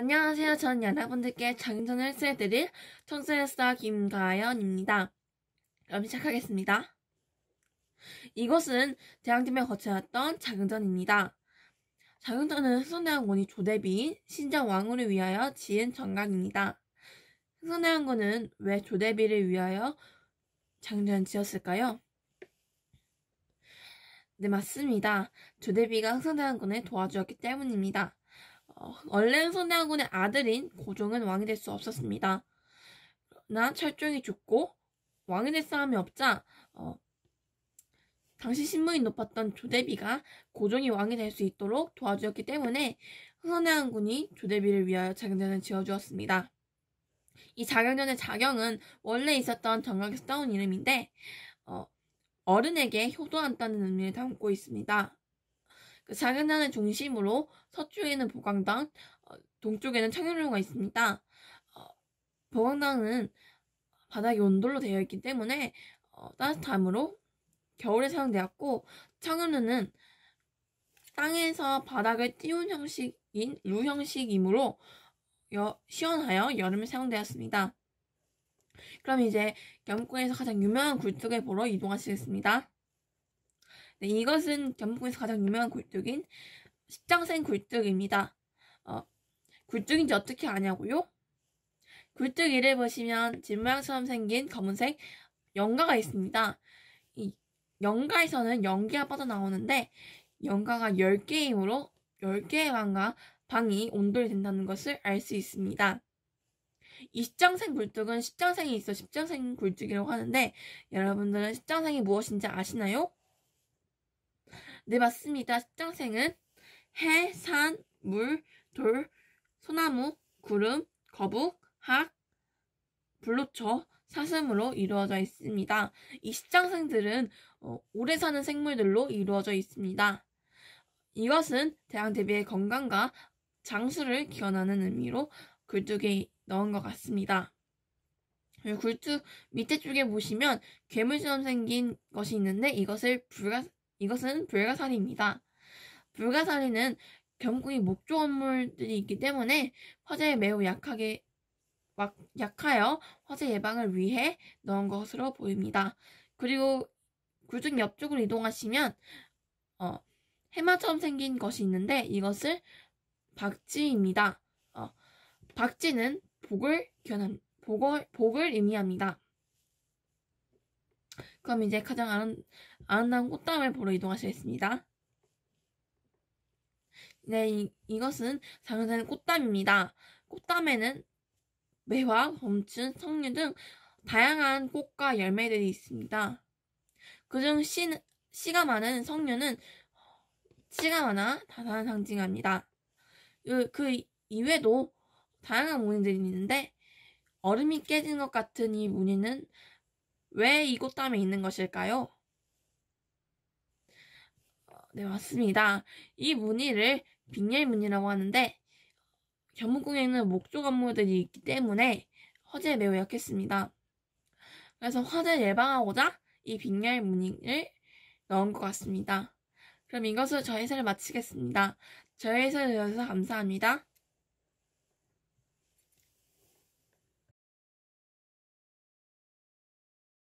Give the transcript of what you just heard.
안녕하세요. 전 여러분들께 장전을 해드릴 청소년스터 김가연입니다. 그럼 시작하겠습니다. 이곳은 대항팀에 거쳐왔던 장전입니다. 장전은 흥선대원군이 조대비인 신장 왕후를 위하여 지은 정강입니다. 흥선대원군은 왜 조대비를 위하여 장전 지었을까요? 네, 맞습니다. 조대비가 흥선대원군을 도와주었기 때문입니다. 얼른 성대하군의 아들인 고종은 왕이 될 수 없었습니다. 나 철종이 죽고 왕이 될 사람이 없자 어, 당시 신분이 높았던 조대비가 고종이 왕이 될 수 있도록 도와주었기 때문에 흥선대왕 군이 조대비를 위하여 자경전을 지어주었습니다. 이 자경전의 자경은 원래 있었던 정각에서 따온 이름인데 어, 른에게 효도한다는 의미를 담고 있습니다. 그 작은 산을 중심으로 서쪽에는 보광당, 어, 동쪽에는 청연로가 있습니다. 어, 보광당은 바닥이 온돌로 되어 있기 때문에 어, 따뜻함으로 겨울에 사용되었고 청연로는 땅에서 바닥을 띄운 형식인 루 형식이므로 여, 시원하여 여름에 사용되었습니다. 그럼 이제 영국에서 가장 유명한 굴뚝에 보러 이동하시겠습니다. 네, 이것은 전북에서 가장 유명한 굴뚝인 십장생 굴뚝입니다. 어, 굴뚝인지 어떻게 아냐고요? 굴뚝 위를 보시면 집 모양처럼 생긴 검은색 연가가 있습니다. 이 연가에서는 연기가 빠져나오는데 연가가 10개이므로 10개의 방과 방이 온돌이 된다는 것을 알 수 있습니다. 이 십장생 굴뚝은 십장생이 있어 십장생 굴뚝이라고 하는데 여러분들은 십장생이 무엇인지 아시나요? 네, 맞습니다. 십장생은 해, 산, 물, 돌, 소나무, 구름, 거북, 학, 불로초, 사슴으로 이루어져 있습니다. 이 십장생들은 어, 오래 사는 생물들로 이루어져 있습니다. 이것은 대양 대비의 건강과 장수를 기원하는 의미로 굴뚝에 넣은 것 같습니다. 굴뚝 밑에 쪽에 보시면 괴물처럼 생긴 것이 있는데 이것을 불가, 이것은 불가사리입니다. 불가사리는 병풍이 목조 건물들이 있기 때문에 화재에 매우 약하게 약하여 화재 예방을 위해 넣은 것으로 보입니다. 그리고 굴중 옆쪽으로 이동하시면 어, 해마처럼 생긴 것이 있는데 이것을 박쥐입니다. 어, 박쥐는 복을 견함, 복을, 복을 의미합니다. 그럼 이제 가장 아름, 아름다운 꽃다움을 보러 이동하시겠습니다. 네, 이, 이것은 장산 꽃담입니다. 꽃담에는 매화, 검춘, 석류 등 다양한 꽃과 열매들이 있습니다. 그중 씨, 가 많은 석류는 씨가 많아 다산을 상징합니다. 그 이외에도 다양한 무늬들이 있는데 얼음이 깨진 것 같은 이 무늬는 왜 이곳담에 있는 것일까요? 어, 네, 맞습니다. 이 무늬를 빅렬 무늬라고 하는데 경무궁에는 목조 건물들이 있기 때문에 화재에 매우 약했습니다. 그래서 화재를 예방하고자 이 빅렬 무늬를 넣은 것 같습니다. 그럼 이것으로 저희 회사를 마치겠습니다. 저희 회사를 들어서 감사합니다.